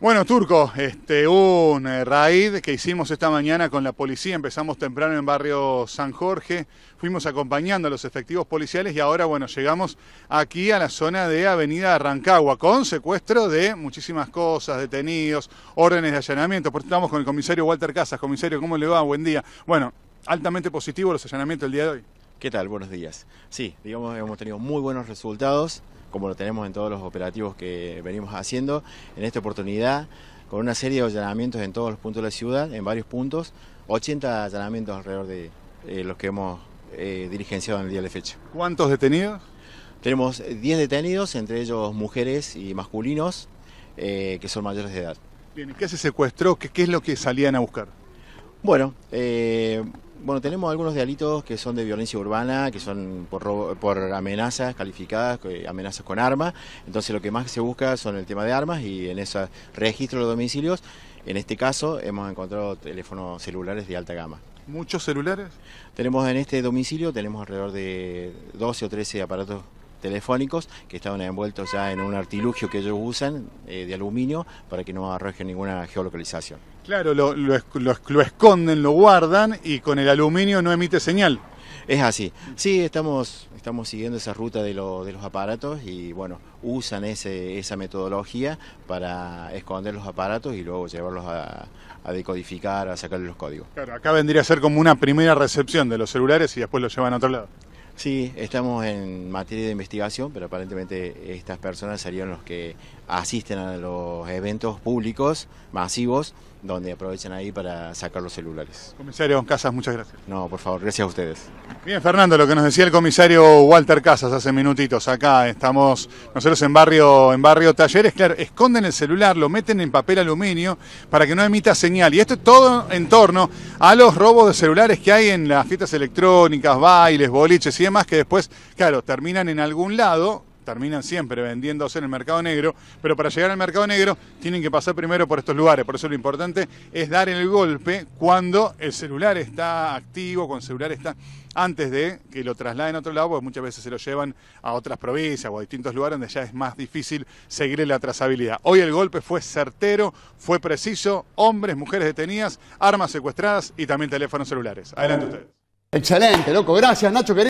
Bueno, Turco, este, un eh, raid que hicimos esta mañana con la policía. Empezamos temprano en barrio San Jorge, fuimos acompañando a los efectivos policiales y ahora, bueno, llegamos aquí a la zona de Avenida Rancagua con secuestro de muchísimas cosas, detenidos, órdenes de allanamiento. Por estamos con el comisario Walter Casas. Comisario, ¿cómo le va? Buen día. Bueno, altamente positivo los allanamientos el día de hoy. ¿Qué tal? Buenos días. Sí, digamos hemos tenido muy buenos resultados, como lo tenemos en todos los operativos que venimos haciendo. En esta oportunidad, con una serie de allanamientos en todos los puntos de la ciudad, en varios puntos, 80 allanamientos alrededor de eh, los que hemos eh, dirigenciado en el día de fecha. ¿Cuántos detenidos? Tenemos 10 detenidos, entre ellos mujeres y masculinos, eh, que son mayores de edad. qué se secuestró? ¿Qué es lo que salían a buscar? Bueno, eh, bueno, tenemos algunos delitos que son de violencia urbana, que son por, amenazas calificadas, eh, amenazas con armas. Entonces lo que más se busca son el tema de armas y en esos registros de domicilios, en este caso hemos encontrado teléfonos celulares de alta gama. ¿Muchos celulares? Tenemos en este domicilio, tenemos alrededor de 12 o 13 aparatos telefónicos que estaban envueltos ya en un artilugio que ellos usan eh, de aluminio para que no arrojen ninguna geolocalización. Claro, lo, esconden, lo guardan y con el aluminio no emite señal. Es así. Sí, estamos, estamos siguiendo esa ruta de, de los aparatos y bueno, usan ese, esa metodología para esconder los aparatos y luego llevarlos a, a decodificar, a sacar los códigos. Claro, acá vendría a ser como una primera recepción de los celulares y después los llevan a otro lado. Sí, estamos en materia de investigación, pero aparentemente estas personas serían los que asisten a los eventos públicos masivos donde aprovechan ahí para sacar los celulares. Comisario Casas, muchas gracias. No, por favor, gracias a ustedes. Bien, Fernando, lo que nos decía el comisario Walter Casas hace minutitos, acá estamos nosotros en barrio, en barrio Talleres, claro, esconden el celular, lo meten en papel aluminio para que no emita señal. Y esto es todo en torno a los robos de celulares que hay en las fiestas electrónicas, bailes, boliches y demás, que después, claro, terminan en algún lado terminan siempre vendiéndose en el mercado negro, pero para llegar al mercado negro tienen que pasar primero por estos lugares. Por eso lo importante es dar el golpe cuando el celular está activo, cuando el celular está antes de que lo trasladen a otro lado, porque muchas veces se lo llevan a otras provincias o a distintos lugares donde ya es más difícil seguir la trazabilidad. Hoy el golpe fue certero, fue preciso, hombres, mujeres detenidas, armas secuestradas y también teléfonos celulares. Adelante ustedes. Excelente, loco. Gracias, Nacho. Querido.